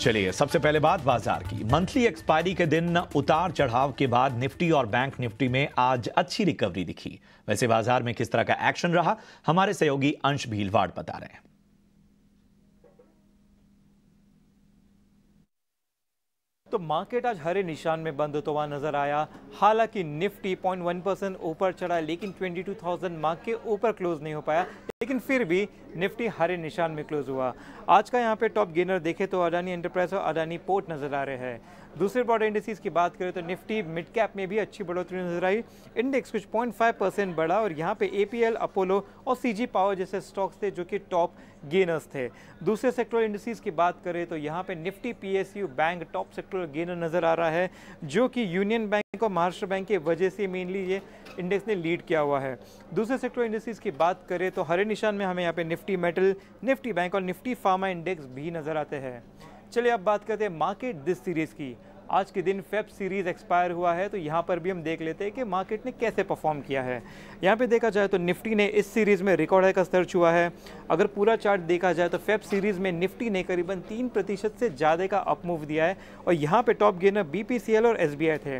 चलिए सबसे पहले बात बाजार की मंथली एक्सपायरी के दिन उतार चढ़ाव के बाद निफ्टी और बैंक निफ्टी में आज अच्छी रिकवरी दिखी वैसे बाजार में किस तरह का एक्शन रहा हमारे सहयोगी अंश भीलवाड़ बता रहे हैं तो मार्केट आज हरे निशान में बंद होता हुआ नजर आया हालांकि निफ्टी 0.1 परसेंट ऊपर चढ़ा लेकिन 22,000 मार्क के ऊपर क्लोज नहीं हो पाया लेकिन फिर भी निफ्टी हरे निशान में क्लोज हुआ आज का यहाँ पे टॉप गेनर देखे तो अडानी एंटरप्राइज और अडानी पोर्ट नज़र आ रहे हैं दूसरे बॉर्डर इंडस्ट्रीज की बात करें तो निफ्टी मिड कैप में भी अच्छी बढ़ोतरी नजर आई इंडेक्स कुछ 0.5 परसेंट बढ़ा और यहाँ पे एपीएल अपोलो और सीजी पावर जैसे स्टॉक्स थे जो कि टॉप गेनर्स थे दूसरे सेक्टोरल इंडस्ट्रीज़ की बात करें तो यहाँ पे Nifty P bank top sectoral gainer नज़र आ रहा है जो कि यूनियन बैंक इनको महाराष्ट्र बैंक की वजह से मेनली ये इंडेक्स ने लीड किया हुआ है दूसरे सेक्टर इंडस्ट्रीज़ की बात करें तो हरे निशान में हमें यहाँ पे निफ्टी मेटल निफ्टी बैंक और निफ्टी फार्मा इंडेक्स भी नज़र आते हैं चलिए अब बात करते हैं मार्केट दिस सीरीज़ की आज के दिन फेब सीरीज़ एक्सपायर हुआ है तो यहाँ पर भी हम देख लेते हैं कि मार्केट ने कैसे परफॉर्म किया है यहाँ पे देखा जाए तो निफ्टी ने इस सीरीज़ में रिकॉर्ड है का स्तर छुआ है अगर पूरा चार्ट देखा जाए तो फेब सीरीज़ में निफ्टी ने करीबन तीन प्रतिशत से ज़्यादा का अपमूव दिया है और यहाँ पे टॉप गेनर बी और एस थे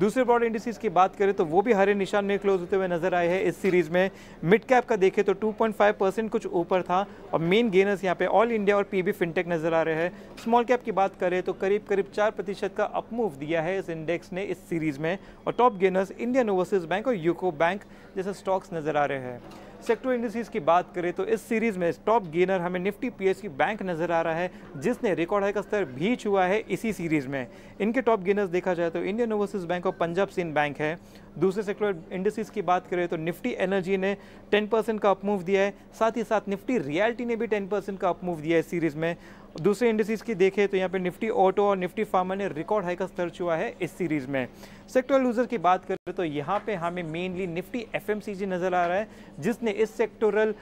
दूसरे ब्रॉड इंडस्ट्रीज की बात करें तो वो भी हरे निशान में क्लोज होते हुए नजर आए हैं इस सीरीज में मिड कैप का देखें तो 2.5 परसेंट कुछ ऊपर था और मेन गेनर्स यहाँ पे ऑल इंडिया और पीबी फिनटेक नजर आ रहे हैं स्मॉल कैप की बात करें तो करीब करीब चार प्रतिशत का अपमूव दिया है इस इंडेक्स ने इस सीरीज में और टॉप गेनर्स इंडियन ओवरसीज बैंक और यूको बैंक जैसे स्टॉक्स नजर आ रहे हैं सेक्टर इंडस्ट्रीज की बात करें तो इस सीरीज में टॉप गेनर हमें निफ्टी पीएस की बैंक नज़र आ रहा है जिसने रिकॉर्ड हाई का स्तर भी छुआ है इसी सीरीज में इनके टॉप गेनर्स देखा जाए तो इंडियन ओवरसीज बैंक और पंजाब सिंध बैंक है दूसरे सेक्टर इंडस्ट्रीज की बात करें तो निफ्टी एनर्जी ने 10 परसेंट का अपमूव दिया है साथ ही साथ निफ्टी रियल्टी ने भी 10 परसेंट का अपमूव दिया है सीरीज में दूसरे इंडस्ट्रीज़ की देखें तो यहाँ पे निफ्टी ऑटो और निफ्टी फार्मा ने रिकॉर्ड हाई का स्तर छुआ है इस सीरीज़ में सेक्टर लूज़र की बात करें तो यहाँ पे हमें मेनली निफ्टी एफ नज़र आ रहा है जिसने इस सेक्टोरल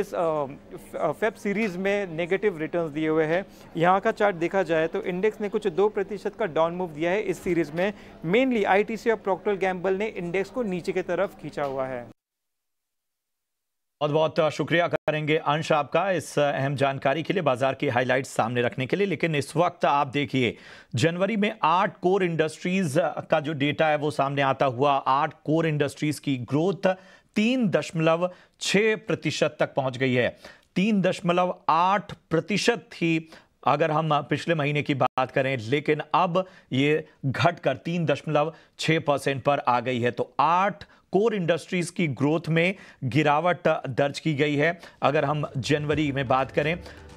इस फेब सीरीज़ में नेगेटिव रिटर्न दिए हुए हैं यहाँ का चार्ट देखा जाए तो इंडेक्स ने कुछ दो प्रतिशत का डाउन मूव दिया है इस सीरीज़ में मेनली आई और प्रोक्टल गैम्बल ने इंडेक्स को नीचे की तरफ खींचा हुआ है बहुत बहुत शुक्रिया करेंगे अंश आपका इस अहम जानकारी के लिए बाजार की हाईलाइट सामने रखने के लिए लेकिन इस वक्त आप देखिए जनवरी में आठ कोर इंडस्ट्रीज का जो डेटा है वो सामने आता हुआ आठ कोर इंडस्ट्रीज की ग्रोथ तीन दशमलव छः प्रतिशत तक पहुंच गई है तीन दशमलव आठ प्रतिशत थी अगर हम पिछले महीने की बात करें लेकिन अब ये घटकर तीन दशमलव छः परसेंट पर आ गई है तो आठ कोर इंडस्ट्रीज की ग्रोथ में गिरावट दर्ज की गई है अगर हम जनवरी में बात करें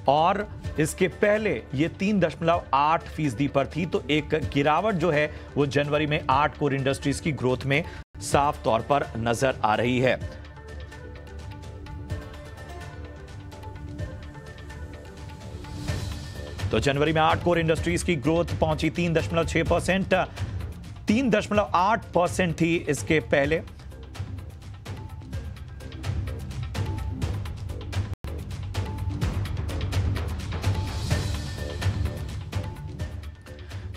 और इसके पहले ये तीन दशमलव आठ फीसदी पर थी तो एक गिरावट जो है वो जनवरी में आठ कोर इंडस्ट्रीज की ग्रोथ में साफ तौर पर नजर आ रही है तो जनवरी में आठ कोर इंडस्ट्रीज की ग्रोथ पहुंची तीन दशमलव छह परसेंट तीन दशमलव आठ परसेंट थी इसके पहले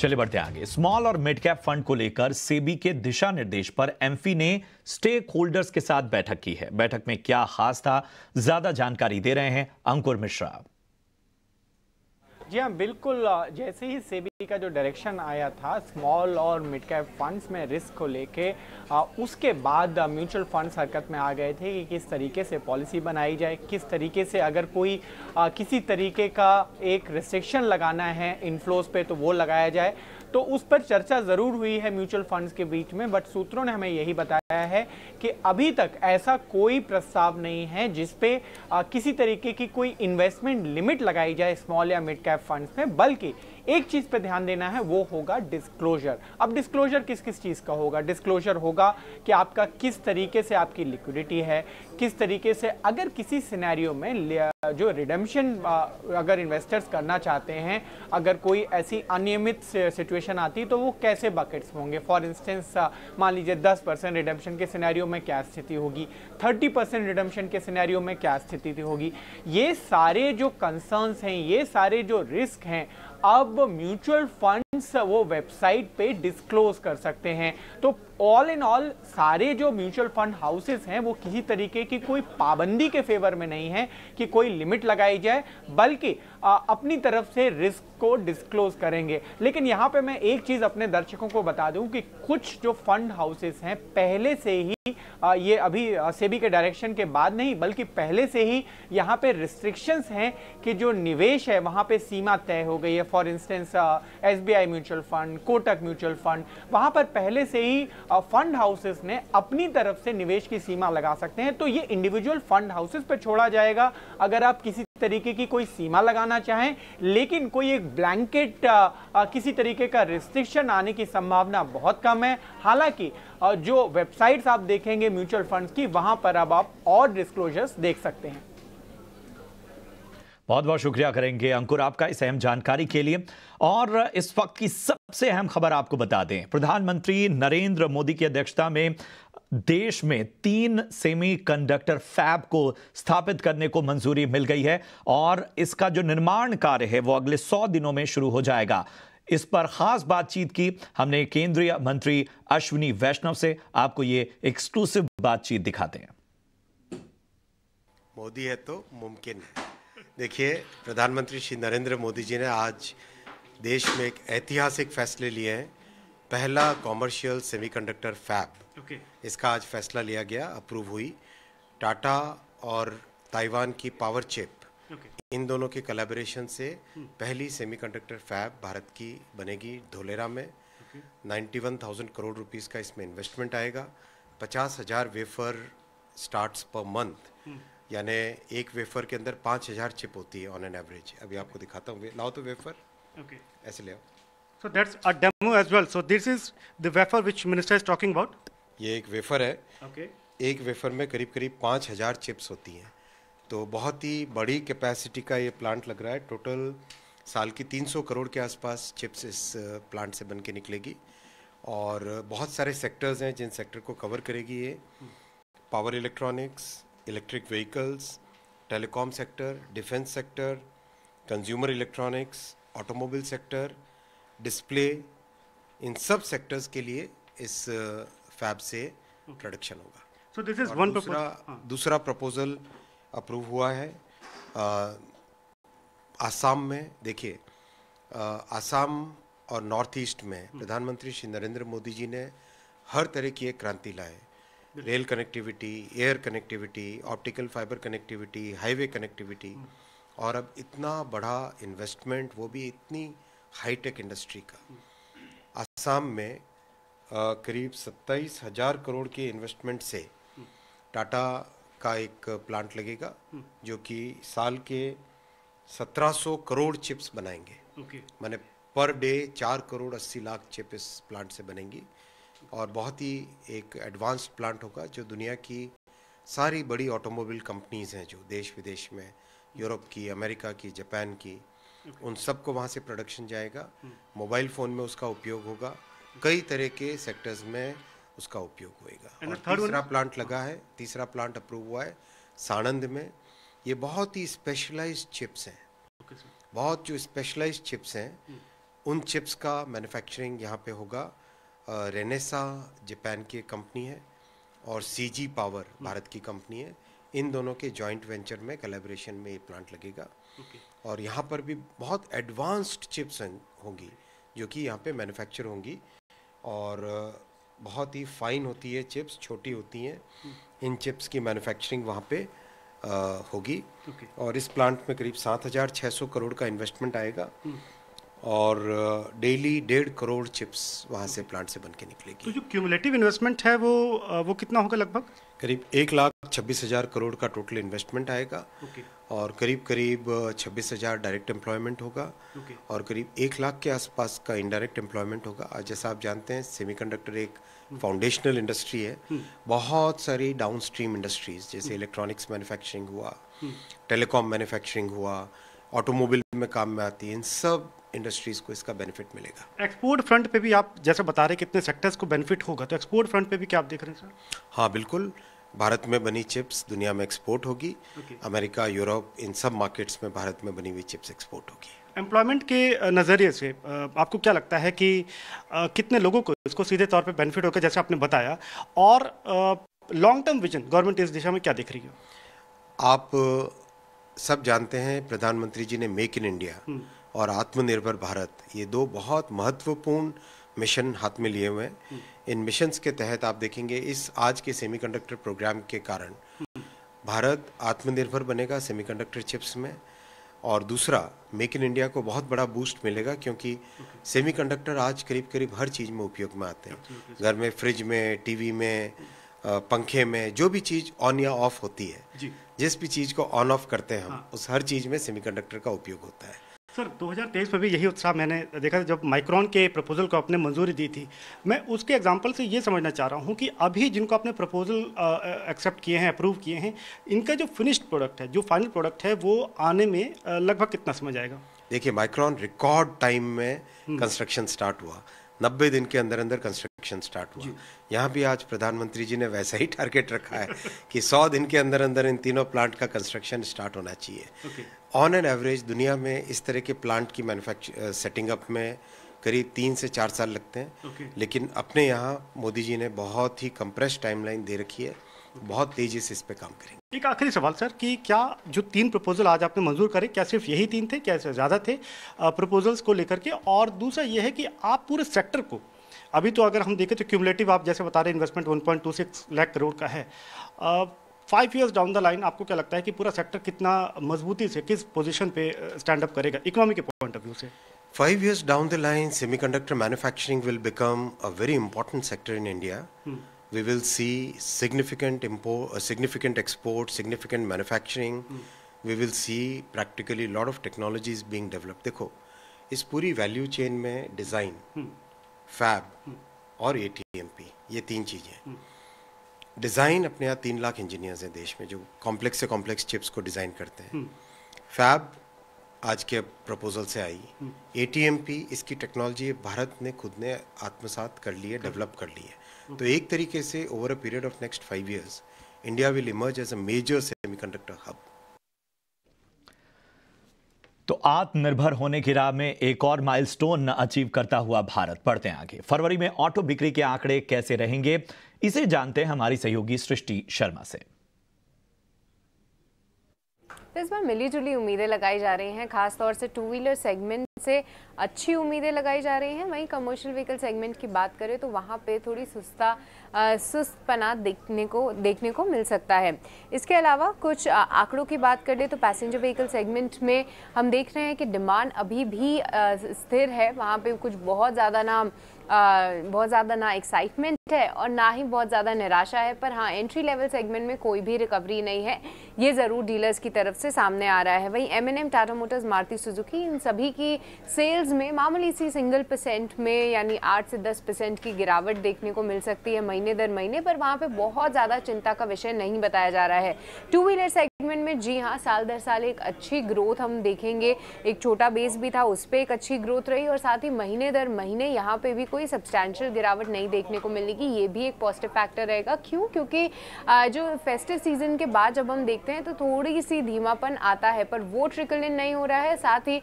चले बढ़ते आगे स्मॉल और मिड कैप फंड को लेकर सेबी के दिशा निर्देश पर एम्फी ने स्टेक होल्डर्स के साथ बैठक की है बैठक में क्या खास था ज्यादा जानकारी दे रहे हैं अंकुर मिश्रा जी हाँ बिल्कुल जैसे ही सेबी का जो डायरेक्शन आया था स्मॉल और मिड कैप फंड्स में रिस्क को लेके उसके बाद म्यूचुअल फंड्स हरकत में आ गए थे कि किस तरीके से पॉलिसी बनाई जाए किस तरीके से अगर कोई किसी तरीके का एक रिस्ट्रिक्शन लगाना है इनफ्लोज पे तो वो लगाया जाए तो उस पर चर्चा ज़रूर हुई है म्यूचुअल फंड्स के बीच में बट सूत्रों ने हमें यही बताया है कि अभी तक ऐसा कोई प्रस्ताव नहीं है जिसपे किसी तरीके की कोई इन्वेस्टमेंट लिमिट लगाई जाए स्मॉल या मिड कैप फंड्स में बल्कि एक चीज़ पे ध्यान देना है वो होगा डिस्क्लोजर अब डिस्क्लोजर किस किस चीज़ का होगा डिस्क्लोजर होगा कि आपका किस तरीके से आपकी लिक्विडिटी है किस तरीके से अगर किसी सिनेरियो में जो रिडम्शन अगर इन्वेस्टर्स करना चाहते हैं अगर कोई ऐसी अनियमित सिचुएशन आती तो वो कैसे बकेट्स होंगे फॉर इंस्टेंस मान लीजिए 10 परसेंट रिडम्शन के सिनेरियो में क्या स्थिति होगी 30 परसेंट रिडम्शन के सिनेरियो में क्या स्थिति होगी ये सारे जो कंसर्न्स हैं ये सारे जो रिस्क हैं अब म्यूचुअल फंड्स वो वेबसाइट पे डिस्क्लोज कर सकते हैं तो ऑल इन ऑल सारे जो म्यूचुअल फंड हाउसेस हैं वो किसी तरीके की कोई पाबंदी के फेवर में नहीं है कि कोई लिमिट लगाई जाए बल्कि अपनी तरफ से रिस्क को डिस्क्लोज करेंगे लेकिन यहाँ पे मैं एक चीज़ अपने दर्शकों को बता दूँ कि कुछ जो फंड हाउसेस हैं पहले से ही ये अभी सेबी के डायरेक्शन के बाद नहीं बल्कि पहले से ही यहाँ पे रिस्ट्रिक्शंस हैं कि जो निवेश है वहाँ पे सीमा तय हो गई है for instance S B I mutual fund Kotak mutual fund वहाँ पर पहले से ही फंड हाउसेस ने अपनी तरफ से निवेश की सीमा लगा सकते हैं तो ये इंडिविजुअल फंड हाउसेस पर छोड़ा जाएगा अगर आप किसी तरीके की कोई सीमा लगाना चाहें लेकिन कोई एक ब्लैंकेट किसी तरीके का रिस्ट्रिक्शन आने की संभावना बहुत कम है हालांकि जो वेबसाइट्स आप देखेंगे म्यूचुअल फंड्स की वहां पर अब आप और डिस्क्लोजर्स देख सकते हैं बहुत बहुत शुक्रिया करेंगे अंकुर आपका इस अहम जानकारी के लिए और इस वक्त की सबसे अहम खबर आपको बता दें प्रधानमंत्री नरेंद्र मोदी की अध्यक्षता में देश में तीन सेमीकंडक्टर फैब को स्थापित करने को मंजूरी मिल गई है और इसका जो निर्माण कार्य है वो अगले सौ दिनों में शुरू हो जाएगा इस पर खास बातचीत की हमने केंद्रीय मंत्री अश्विनी वैष्णव से आपको ये एक्सक्लूसिव बातचीत दिखाते हैं मोदी है तो मुमकिन है देखिए प्रधानमंत्री श्री नरेंद्र मोदी जी ने आज देश में एक ऐतिहासिक फैसले लिए हैं पहला कॉमर्शियल सेमीकंडक्टर फैब okay. इसका आज फैसला लिया गया अप्रूव हुई टाटा और ताइवान की पावर चिप okay. इन दोनों के कलेबरेशन से hmm. पहली सेमीकंडक्टर फैब भारत की बनेगी धोलेरा में ninety one thousand crore rupees का इसमें इन्वेस्टमेंट आएगा पचास हजार वेफर स्टार्ट्स पर मंथ यानी एक वेफर के अंदर पाँच हजार चिप होती है ऑन एन एवरेज अभी आपको दिखाता हूँ लाओ तो वेफर okay. ऐसे ले आओ So that's a demo as well. So this is the wafer which minister is talking about. ये एक वेफर है okay. एक वेफर में करीब करीब पाँच हज़ार चिप्स होती हैं तो बहुत ही बड़ी कैपेसिटी का ये प्लांट लग रहा है टोटल साल की 300 करोड़ के आसपास चिप्स इस प्लांट से बन के निकलेगी और बहुत सारे सेक्टर्स हैं जिन सेक्टर को कवर करेगी ये power electronics electric vehicles telecom sector defence sector consumer electronics automobile sector display इन सब सेक्टर्स के लिए इस फैब से प्रोडक्शन होगा सो दिस इज वन दूसरा हाँ। दूसरा प्रपोजल अप्रूव हुआ है आसाम में देखिए आसाम और नॉर्थ ईस्ट में हम्म। प्रधानमंत्री श्री नरेंद्र मोदी जी ने हर तरह की एक क्रांति लाए rail connectivity air connectivity optical fibre connectivity highway connectivity और अब इतना बड़ा इन्वेस्टमेंट वो भी इतनी हाईटेक इंडस्ट्री का आसाम में करीब सत्ताईस हजार करोड़ के इन्वेस्टमेंट से टाटा का एक प्लांट लगेगा जो कि साल के 1700 करोड़ चिप्स बनाएंगे माने मैंने पर डे चार करोड़ अस्सी लाख चिप इस प्लांट से बनेंगी और बहुत ही एक एडवांस्ड प्लांट होगा जो दुनिया की सारी बड़ी ऑटोमोबाइल कंपनीज़ हैं जो देश विदेश में यूरोप की अमेरिका की जापान की उन सबको वहाँ से प्रोडक्शन जाएगा मोबाइल फ़ोन में उसका उपयोग होगा कई तरह के सेक्टर्स में उसका उपयोग होएगा और तीसरा प्लांट लगा है तीसरा प्लांट अप्रूव हुआ है सानंद में ये बहुत ही स्पेशलाइज चिप्स हैं बहुत जो स्पेशलाइज चिप्स हैं hmm. उन चिप्स का मैन्युफैक्चरिंग यहाँ पे होगा रेनेसा जापान की कंपनी है और सीजी पावर hmm. भारत की कंपनी है इन दोनों के जॉइंट वेंचर में कलेब्रेशन में ये प्लांट लगेगा और यहाँ पर भी बहुत एडवांस्ड चिप्स होंगी जो कि यहाँ पे मैन्युफैक्चर होंगी और बहुत ही फाइन होती है चिप्स छोटी होती हैं hmm. इन चिप्स की मैन्युफैक्चरिंग वहाँ पे होगी और इस प्लांट में करीब सात हज़ार छः सौ करोड़ का इन्वेस्टमेंट आएगा hmm. और डेली डेढ़ करोड़ चिप्स वहाँ से प्लांट से बन के निकलेगी तो जो क्यूमुलेटिव इन्वेस्टमेंट है वो वो कितना होगा लगभग करीब एक लाख छब्बीस हज़ार करोड़ का टोटल इन्वेस्टमेंट आएगा okay. और करीब करीब छब्बीस हज़ार डायरेक्ट एम्प्लॉयमेंट होगा okay. और करीब एक लाख के आसपास का इनडायरेक्ट एम्प्लॉयमेंट होगा आज जैसा आप जानते हैं सेमीकंडक्टर एक फाउंडेशनल हम्म। इंडस्ट्री है हम्म। बहुत सारी डाउन स्ट्रीम इंडस्ट्रीज जैसे इलेक्ट्रॉनिक्स हम्म। मैन्युफैक्चरिंग हुआ टेलीकॉम मैन्युफैक्चरिंग हुआ ऑटोमोबाइल में काम में आती है इन सब इंडस्ट्रीज को इसका बेनिफिट मिलेगा एक्सपोर्ट फ्रंट पे भी आप जैसे बता रहे कितने सेक्टर्स को बेनिफिट होगा तो एक्सपोर्ट फ्रंट पे भी क्या आप देख रहे हैं सर हाँ बिल्कुल भारत में बनी चिप्स दुनिया में एक्सपोर्ट होगी okay. अमेरिका यूरोप इन सब मार्केट्स में भारत में बनी हुई चिप्स एक्सपोर्ट होगी एम्प्लॉयमेंट के नज़रिए से आपको क्या लगता है कि कितने लोगों को इसको सीधे तौर पे बेनिफिट होगा जैसे आपने बताया और लॉन्ग टर्म विजन गवर्नमेंट इस दिशा में क्या देख रही है आप सब जानते हैं प्रधानमंत्री जी ने मेक इन इंडिया और आत्मनिर्भर भारत ये दो बहुत महत्वपूर्ण मिशन हाथ में लिए हुए हैं इन मिशंस के तहत आप देखेंगे इस आज के सेमीकंडक्टर प्रोग्राम के कारण भारत आत्मनिर्भर बनेगा सेमीकंडक्टर चिप्स में और दूसरा मेक इन इंडिया को बहुत बड़ा बूस्ट मिलेगा क्योंकि सेमीकंडक्टर आज करीब करीब हर चीज़ में उपयोग में आते हैं घर में फ्रिज में टीवी में पंखे में जो भी चीज़ ऑन या ऑफ होती है जिस भी चीज़ को ऑन ऑफ करते हैं हम हाँ। उस हर चीज़ में सेमीकंडक्टर का उपयोग होता है सर 2023 में भी यही उत्साह मैंने देखा जब माइक्रॉन के प्रपोजल को आपने मंजूरी दी थी मैं उसके एग्जाम्पल से ये समझना चाह रहा हूँ कि अभी जिनको आपने प्रपोजल एक्सेप्ट किए हैं अप्रूव किए हैं इनका जो फिनिश्ड प्रोडक्ट है जो फाइनल प्रोडक्ट है वो आने में लगभग कितना समय आएगा देखिए माइक्रॉन रिकॉर्ड टाइम में कंस्ट्रक्शन हम्म। स्टार्ट हुआ नब्बे दिन के अंदर अंदर कंस्ट्रक्शन स्टार्ट हुआ यहाँ भी आज प्रधानमंत्री जी ने वैसा ही टारगेट रखा है कि सौ दिन के अंदर अंदर इन तीनों प्लांट का कंस्ट्रक्शन स्टार्ट होना चाहिए okay. ऑन एन एवरेज दुनिया में इस तरह के प्लांट की मैनुफैक्चर सेटिंग अप में करीब तीन से चार साल लगते हैं okay. लेकिन अपने यहाँ मोदी जी ने बहुत ही कंप्रेस टाइमलाइन दे रखी है बहुत तेजी से इस पे काम करेंगे एक आखिरी सवाल सर कि क्या जो तीन प्रपोजल आज आपने मंजूर करे क्या सिर्फ यही तीन थे क्या ज़्यादा थे प्रपोजल्स uh, को लेकर के और दूसरा यह है कि आप पूरे सेक्टर को अभी तो अगर हम देखें तो क्यूमुलेटिव आप जैसे बता रहे इन्वेस्टमेंट 1.26 लाख करोड़ का है uh, five years down the line आपको क्या लगता है कि पूरा सेक्टर कितना मजबूती से किस पोजिशन पे स्टैंड uh, अप करेगा इकोनॉमी के पॉइंट ऑफ व्यू से five years down the line semiconductor manufacturing will become a very important sector in India we will see significant significant export significant manufacturing we will see practically lot of technologies being develop देखो इस पूरी value chain में design fab और A T M P ये तीन चीज़ें design अपने यहाँ तीन लाख इंजीनियर्स हैं देश में जो कॉम्प्लेक्स से कॉम्प्लेक्स चिप्स को डिज़ाइन करते हैं फैब हम्म। आज के प्रपोजल से आई ए हम्म। टी इसकी टेक्नोलॉजी भारत ने खुद ने आत्मसात कर ली है डेवलप कर ली है हम्म। तो एक तरीके से over a period of next five years India will emerge as a major semiconductor hub तो आत्मनिर्भर होने की राह में एक और माइलस्टोन अचीव करता हुआ भारत पढ़ते हैं आगे फरवरी में ऑटो बिक्री के आंकड़े कैसे रहेंगे इसे जानते हैं हमारी सहयोगी सृष्टि शर्मा से इस बार मिलीजुली उम्मीदें लगाई जा रही हैं खासतौर से टू व्हीलर सेगमेंट से अच्छी उम्मीदें लगाई जा रही हैं वहीं कमर्शियल व्हीकल सेगमेंट की बात करें तो वहां पे थोड़ी सुस्ता सुस्त पना देखने को देखने को मिल सकता है इसके अलावा कुछ आंकड़ों की बात कर ले तो पैसेंजर व्हीकल सेगमेंट में हम देख रहे हैं कि डिमांड अभी भी स्थिर है वहाँ पर कुछ बहुत ज़्यादा ना बहुत ज़्यादा ना एक्साइटमेंट है और ना ही बहुत ज़्यादा निराशा है पर हाँ एंट्री लेवल सेगमेंट में कोई भी रिकवरी नहीं है ये ज़रूर डीलर्स की तरफ से सामने आ रहा है वहीं M and M Tata Motors Maruti Suzuki इन सभी की सेल्स में मामूली सी सिंगल परसेंट में यानी आठ से दस परसेंट की गिरावट देखने को मिल सकती है महीने दर महीने पर वहाँ पर बहुत ज़्यादा चिंता का विषय नहीं बताया जा रहा है टू व्हीलर सेगमेंट सेगमेंट में जी हाँ साल दर साल एक अच्छी ग्रोथ हम देखेंगे एक छोटा बेस भी था उस पर एक अच्छी ग्रोथ रही और साथ ही महीने दर महीने यहाँ पे भी कोई सब्सटैंशियल गिरावट नहीं देखने को मिलने की ये भी एक पॉजिटिव फैक्टर रहेगा क्यों क्योंकि जो फेस्टिव सीजन के बाद जब हम देखते हैं तो थोड़ी सी धीमापन आता है पर वो ट्रिकल इन नहीं हो रहा है साथ ही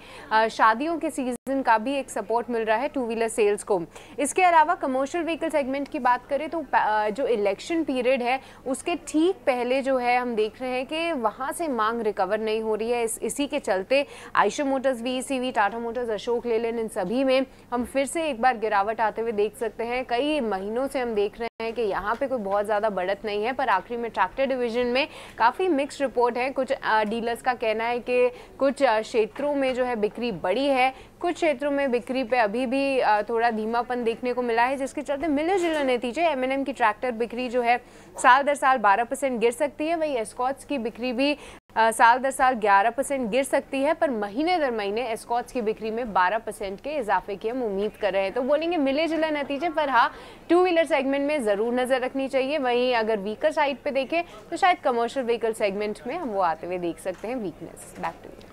शादियों के सीजन का भी एक सपोर्ट मिल रहा है टू व्हीलर सेल्स को इसके अलावा कमर्शियल व्हीकल सेगमेंट की बात करें तो जो इलेक्शन पीरियड है उसके ठीक पहले जो है हम देख रहे हैं कि वहाँ से मांग रिकवर नहीं हो रही है इस इसी के चलते Eicher Motors V Tata Motors Ashok Leyland इन सभी में हम फिर से एक बार गिरावट आते हुए देख सकते हैं कई महीनों से हम देख रहे हैं कि यहाँ पे कोई बहुत ज़्यादा बढ़त नहीं है पर आखिरी में ट्रैक्टर डिवीजन में काफ़ी मिक्स रिपोर्ट है कुछ डीलर्स का कहना है कि कुछ क्षेत्रों में जो है बिक्री बढ़ी है कुछ क्षेत्रों में बिक्री पे अभी भी थोड़ा धीमापन देखने को मिला है जिसके चलते मिले जुले नतीजे एम एन की ट्रैक्टर बिक्री जो है साल दर साल 12 परसेंट गिर सकती है वही एस्कॉट्स की बिक्री भी साल दर साल 11 परसेंट गिर सकती है पर महीने दर महीने एस्कॉट्स की बिक्री में 12 परसेंट के इजाफे की हम उम्मीद कर रहे हैं तो बोलेंगे मिले जुले नतीजे पर हाँ टू व्हीलर सेगमेंट में ज़रूर नज़र रखनी चाहिए वहीं अगर वीकर साइड पे देखें तो शायद कमर्शियल व्हीकल सेगमेंट में हम वो आते हुए देख सकते हैं वीकनेस बैक टू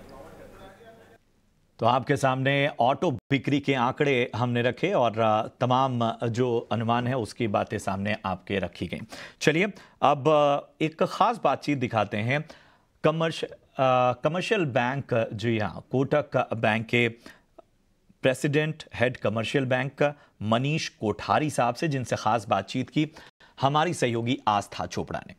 तो आपके सामने ऑटो बिक्री के आंकड़े हमने रखे और तमाम जो अनुमान है उसकी बातें सामने आपके रखी गई चलिए अब एक ख़ास बातचीत दिखाते हैं कमर्श कमर्शियल बैंक जी हाँ कोटक बैंक के president head commercial bank Manish Kothari साहब से जिनसे ख़ास बातचीत की हमारी सहयोगी आस्था चोपड़ा ने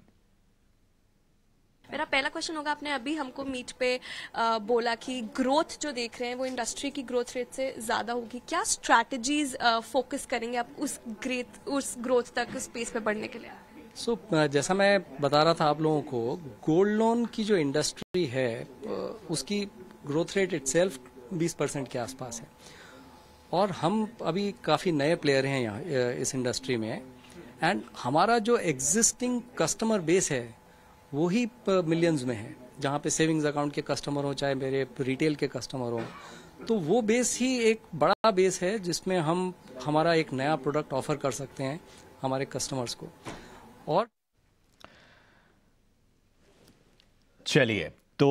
मेरा पहला क्वेश्चन होगा आपने अभी हमको मीट पे आ, बोला कि ग्रोथ जो देख रहे हैं वो इंडस्ट्री की ग्रोथ रेट से ज्यादा होगी क्या स्ट्रैटेजीज फोकस करेंगे आप उस ग्रेथ उस ग्रोथ तक स्पेस पे बढ़ने के लिए सो so, जैसा मैं बता रहा था आप लोगों को गोल्ड लोन की जो इंडस्ट्री है उसकी ग्रोथ रेट इट बीस परसेंट के आसपास है और हम अभी काफी नए प्लेयर हैं यहाँ इस इंडस्ट्री में एंड हमारा जो एग्जिस्टिंग कस्टमर बेस है वो ही मिलियंस में है जहाँ पे सेविंग्स अकाउंट के कस्टमर हो चाहे मेरे रिटेल के कस्टमर हो तो वो बेस ही एक बड़ा बेस है जिसमें हम हमारा एक नया प्रोडक्ट ऑफर कर सकते हैं हमारे कस्टमर्स को और चलिए तो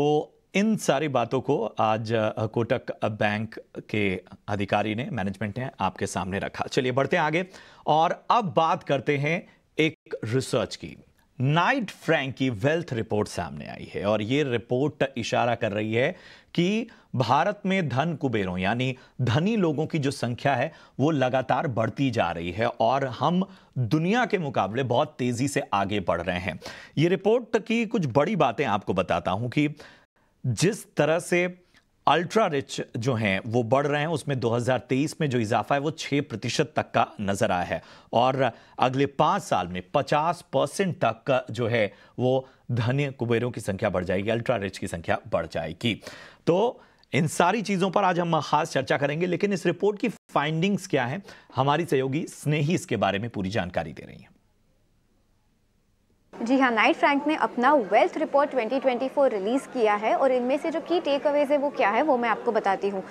इन सारी बातों को आज कोटक बैंक के अधिकारी ने मैनेजमेंट ने आपके सामने रखा चलिए बढ़ते हैं आगे और अब बात करते हैं एक रिसर्च की नाइट फ्रैंक की वेल्थ रिपोर्ट सामने आई है और ये रिपोर्ट इशारा कर रही है कि भारत में धन कुबेरों यानी धनी लोगों की जो संख्या है वो लगातार बढ़ती जा रही है और हम दुनिया के मुकाबले बहुत तेज़ी से आगे बढ़ रहे हैं ये रिपोर्ट की कुछ बड़ी बातें आपको बताता हूं कि जिस तरह से अल्ट्रा रिच जो हैं वो बढ़ रहे हैं उसमें 2023 में जो इजाफा है वो 6 प्रतिशत तक का नज़र आया है और अगले पाँच साल में 50 परसेंट तक का जो है वो धन्य कुबेरों की संख्या बढ़ जाएगी अल्ट्रा रिच की संख्या बढ़ जाएगी तो इन सारी चीज़ों पर आज हम खास चर्चा करेंगे लेकिन इस रिपोर्ट की फाइंडिंग्स क्या हैं हमारी सहयोगी स्नेही इसके बारे में पूरी जानकारी दे रही हैं जी हाँ नाइट फ्रैंक ने अपना वेल्थ रिपोर्ट 2024 रिलीज़ किया है और इनमें से जो की टेक अवेज है वो क्या है वो मैं आपको बताती हूँ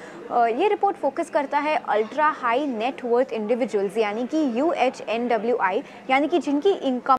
ये रिपोर्ट फोकस करता है अल्ट्रा हाई नेटवर्थ इंडिविजुअल्स यानी कि U H N W I यानी कि जिनकी income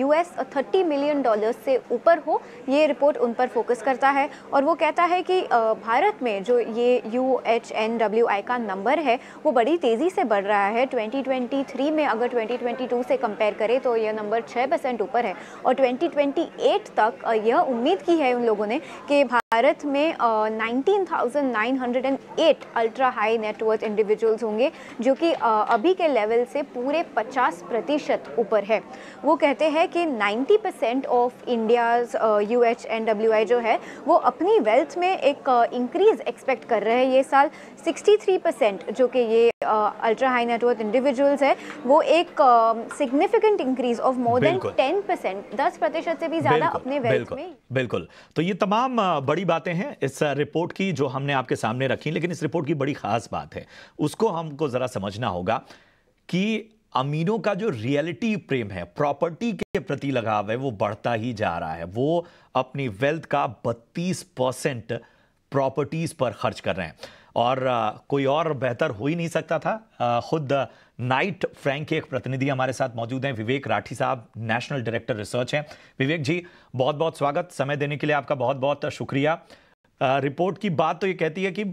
US thirty million dollars से ऊपर हो ये रिपोर्ट उन पर फोकस करता है और वो कहता है कि भारत में जो ये U H N W I का नंबर है वो बड़ी तेज़ी से बढ़ रहा है 2023 में अगर 2022 से कंपेयर करें तो यह नंबर छः परसेंट ऊपर है और 2028 तक यह उम्मीद की है उन लोगों ने कि भारत में uh, 19,908 ultra high net worth individuals होंगे जो कि uh, अभी के लेवल से पूरे 50 प्रतिशत ऊपर है वो कहते हैं कि 90 percent of India's U H I जो है वो अपनी वेल्थ में एक इंक्रीज uh, एक्सपेक्ट कर रहे हैं ये साल 63 परसेंट जो कि ये अल्ट्रा हाई नेटवर्थ इंडिविजुअल्स है वो एक significant increase of more than 10 percent दस प्रतिशत से भी ज्यादा अपने वेल्थ में बिल्कुल तो ये तमाम बड़ी बातें हैं इस रिपोर्ट की जो हमने आपके सामने रखी लेकिन इस रिपोर्ट की बड़ी खास बात है उसको हमको जरा समझना होगा कि अमीनों का जो रियलिटी प्रेम है प्रॉपर्टी के प्रति लगाव है वो बढ़ता ही जा रहा है वो अपनी वेल्थ का 32 परसेंट प्रॉपर्टीज पर खर्च कर रहे हैं और कोई और बेहतर हो ही नहीं सकता था खुद नाइट फ्रैंक के एक प्रतिनिधि हमारे साथ मौजूद हैं विवेक राठी साहब नेशनल डायरेक्टर रिसर्च हैं विवेक जी बहुत बहुत स्वागत समय देने के लिए आपका बहुत बहुत शुक्रिया रिपोर्ट की बात तो ये कहती है कि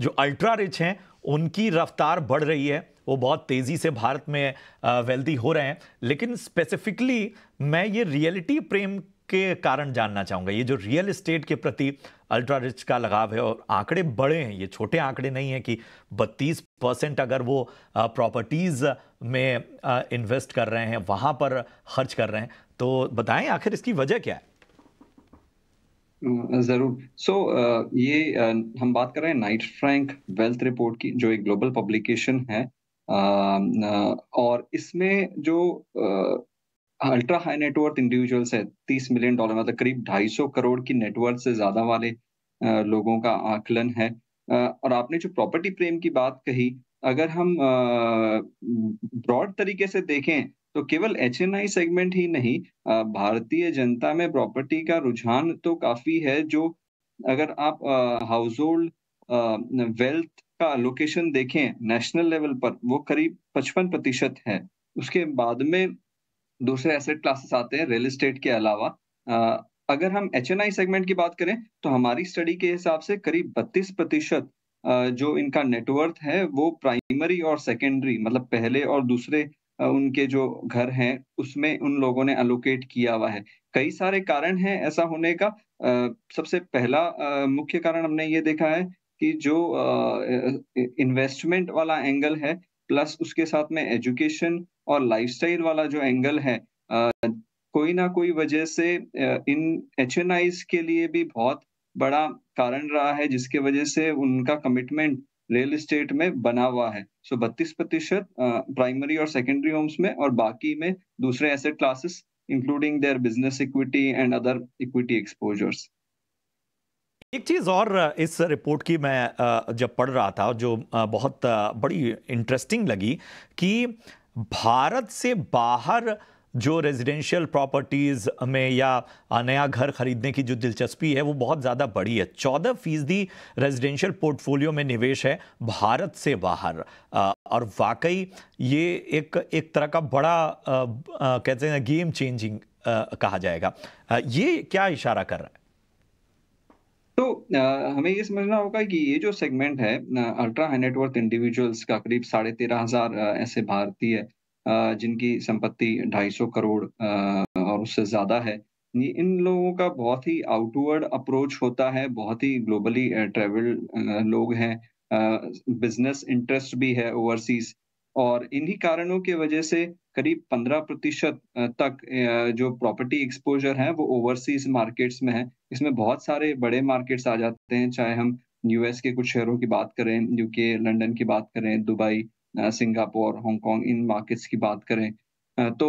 जो अल्ट्रा रिच हैं उनकी रफ्तार बढ़ रही है वो बहुत तेज़ी से भारत में वेल्दी हो रहे हैं लेकिन स्पेसिफिकली मैं ये रियलिटी प्रेम के कारण जानना चाहूंगा ये जो रियल इस्टेट के प्रति अल्ट्रा रिच का लगाव है और आंकड़े बड़े हैं ये छोटे आंकड़े नहीं हैं कि 32 परसेंट अगर वो प्रॉपर्टीज़ में इन्वेस्ट कर रहे हैं वहां पर खर्च कर रहे हैं तो बताएं आखिर इसकी वजह क्या है जरूर सो so, uh, ये uh, हम बात कर रहे हैं नाइट फ्रैंक वेल्थ रिपोर्ट की जो एक ग्लोबल पब्लिकेशन है uh, और इसमें जो अल्ट्रा हाई नेटवर्थ इंडिविजुअल्स है तीस मिलियन डॉलर मतलब करीब ढाई सौ करोड़ की नेटवर्थ से ज्यादा वाले लोगों का आकलन है और आपने जो प्रॉपर्टी प्रेम की बात कही अगर हम ब्रॉड तरीके से देखें तो केवल एच सेगमेंट ही नहीं भारतीय जनता में प्रॉपर्टी का रुझान तो काफी है जो अगर आप हाउस होल्ड वेल्थ का लोकेशन देखें नेशनल लेवल पर वो करीब पचपन प्रतिशत है उसके बाद में दूसरे एसेट क्लासेस आते हैं रियल इस्टेट के अलावा अगर हम एच सेगमेंट की बात करें तो हमारी स्टडी के हिसाब से करीब बत्तीस प्रतिशत जो इनका नेटवर्थ है वो प्राइमरी और सेकेंडरी मतलब पहले और दूसरे उनके जो घर हैं उसमें उन लोगों ने अलोकेट किया हुआ है कई सारे कारण हैं ऐसा होने का सबसे पहला मुख्य कारण हमने ये देखा है कि जो इन्वेस्टमेंट वाला एंगल है प्लस उसके साथ में एजुकेशन और लाइफस्टाइल वाला जो एंगल है आ, कोई ना कोई वजह से इन एच के लिए भी बहुत बड़ा कारण रहा है जिसके वजह से उनका कमिटमेंट रियल इस्टेट में बना हुआ है सो बत्तीस प्रतिशत प्राइमरी और सेकेंडरी होम्स में और बाकी में दूसरे asset classes including their business equity and other equity exposures एक चीज़ और इस रिपोर्ट की मैं जब पढ़ रहा था जो बहुत बड़ी इंटरेस्टिंग लगी कि भारत से बाहर जो रेजिडेंशियल प्रॉपर्टीज़ में या नया घर खरीदने की जो दिलचस्पी है वो बहुत ज़्यादा बड़ी है चौदह फीसदी रेजिडेंशियल पोर्टफोलियो में निवेश है भारत से बाहर और वाकई ये एक एक तरह का बड़ा कहते हैं गेम चेंजिंग कहा जाएगा ये क्या इशारा कर रहा है तो हमें ये समझना होगा कि ये जो सेगमेंट है अल्ट्रा हाई नेटवर्थ इंडिविजुअल्स का करीब साढ़े तेरह हजार ऐसे भारतीय जिनकी संपत्ति ढाई सौ करोड़ और उससे ज़्यादा है इन लोगों का बहुत ही आउटवर्ड अप्रोच होता है बहुत ही ग्लोबली ट्रेवल लोग हैं बिजनेस इंटरेस्ट भी है ओवरसीज और इन्हीं कारणों के वजह से करीब 15 प्रतिशत तक जो प्रॉपर्टी एक्सपोजर है वो ओवरसीज मार्केट्स में है इसमें बहुत सारे बड़े मार्केट्स आ जाते हैं चाहे हम यूएस के कुछ शहरों की बात करें यूके लंदन की बात करें दुबई सिंगापुर हांगकॉन्ग इन मार्केट्स की बात करें तो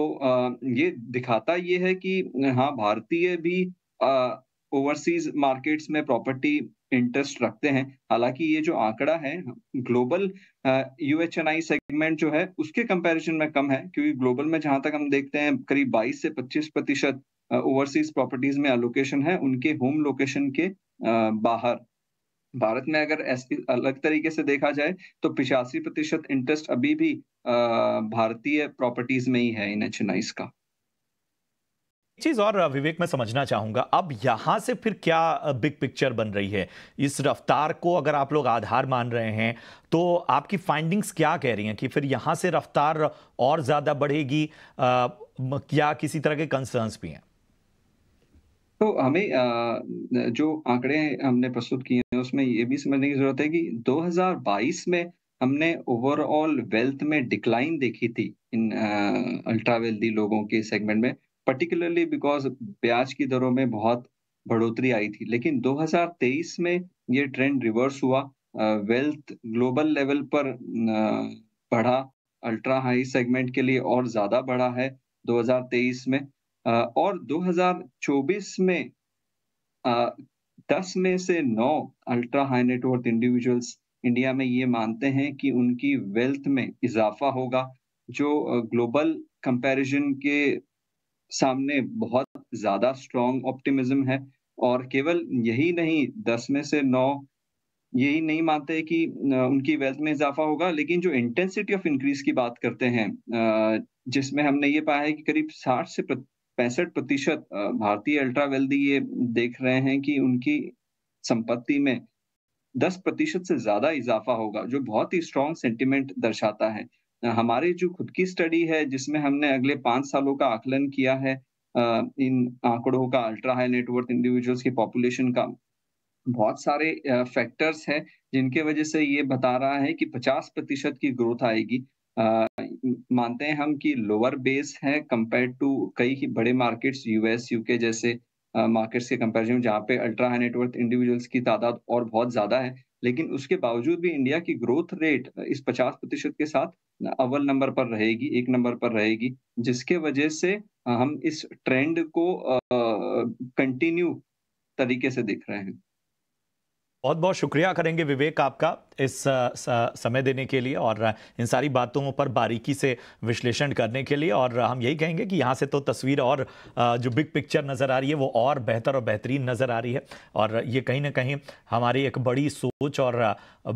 ये दिखाता ये है कि हाँ भारतीय भी ओवरसीज मार्केट्स में प्रॉपर्टी इंटरेस्ट रखते हैं हालांकि ये जो आंकड़ा है ग्लोबल यूएचएनआई सेगमेंट जो है उसके कंपैरिजन में कम है क्योंकि ग्लोबल में जहां तक हम देखते हैं करीब 22 से 25 प्रतिशत ओवरसीज प्रॉपर्टीज में अलोकेशन है उनके होम लोकेशन के uh, बाहर भारत में अगर अलग तरीके से देखा जाए तो पिछासी प्रतिशत इंटरेस्ट अभी भी uh, भारतीय प्रॉपर्टीज में ही है इन एच का चीज और विवेक मैं समझना चाहूंगा अब यहां से फिर क्या बिग पिक्चर बन रही है इस रफ्तार को अगर आप लोग आधार मान रहे हैं तो आपकी फाइंडिंग्स क्या कह रही हैं कि फिर यहां से रफ्तार और ज्यादा बढ़ेगी आ, क्या किसी तरह के कंसर्न्स भी हैं तो हमें जो आंकड़े हमने प्रस्तुत किए हैं उसमें ये भी समझने की जरूरत है कि 2022 में हमने ओवरऑल वेल्थ में डिक्लाइन देखी थी इन अल्ट्रा वेल्दी लोगों के सेगमेंट में पर्टिकुलरली बिकॉज ब्याज की दरों में बहुत बढ़ोतरी आई थी लेकिन 2023 में ये ट्रेंड रिवर्स हुआ वेल्थ ग्लोबल लेवल पर बढ़ा अल्ट्रा हाई सेगमेंट के लिए और ज्यादा बढ़ा है 2023 में और 2024 में दस में से नौ ultra high net worth individuals India में ये मानते हैं कि उनकी वेल्थ में इजाफा होगा जो ग्लोबल कंपैरिजन के सामने बहुत ज्यादा स्ट्रॉन्ग ऑप्टिमिज्म है और केवल यही नहीं दस में से नौ यही नहीं मानते कि उनकी वेल्थ में इजाफा होगा लेकिन जो इंटेंसिटी ऑफ इंक्रीज की बात करते हैं जिसमें हमने ये पाया है कि करीब साठ से पैंसठ प्रतिशत भारतीय अल्ट्रा वेल्दी ये देख रहे हैं कि उनकी संपत्ति में दस प्रतिशत से ज्यादा इजाफा होगा जो बहुत ही स्ट्रॉन्ग सेंटिमेंट दर्शाता है हमारे जो खुद की स्टडी है जिसमें हमने अगले पांच सालों का आकलन किया है इन आंकड़ों का अल्ट्रा हाई नेटवर्थ इंडिविजुअल्स की पॉपुलेशन का बहुत सारे फैक्टर्स हैं जिनके वजह से ये बता रहा है कि 50 प्रतिशत की ग्रोथ आएगी मानते हैं हम कि लोअर बेस है कंपेयर टू कई बड़े मार्केट्स यूएस यूके जैसे मार्केट्स के कंपेरिजन जहाँ पे अल्ट्रा हाई नेटवर्थ इंडिविजुअल्स की तादाद और बहुत ज्यादा है लेकिन उसके बावजूद भी इंडिया की ग्रोथ रेट इस पचास प्रतिशत के साथ अव्वल नंबर पर रहेगी एक नंबर पर रहेगी जिसके वजह से हम इस ट्रेंड को कंटिन्यू तरीके से देख रहे हैं बहुत बहुत शुक्रिया करेंगे विवेक आपका इस समय देने के लिए और इन सारी बातों पर बारीकी से विश्लेषण करने के लिए और हम यही कहेंगे कि यहाँ से तो तस्वीर और जो बिग पिक्चर नज़र आ रही है वो और बेहतर और बेहतरीन नज़र आ रही है और ये कहीं ना कहीं हमारी एक बड़ी सोच और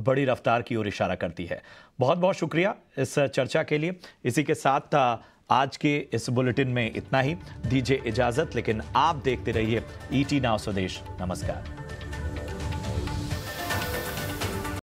बड़ी रफ्तार की ओर इशारा करती है बहुत बहुत शुक्रिया इस चर्चा के लिए इसी के साथ आज के इस बुलेटिन में इतना ही दीजिए इजाज़त लेकिन आप देखते रहिए टी e नाव स्वदेश नमस्कार